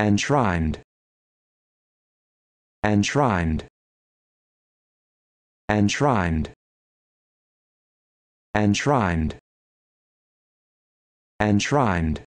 enshrined enshrined enshrined enshrined enshrined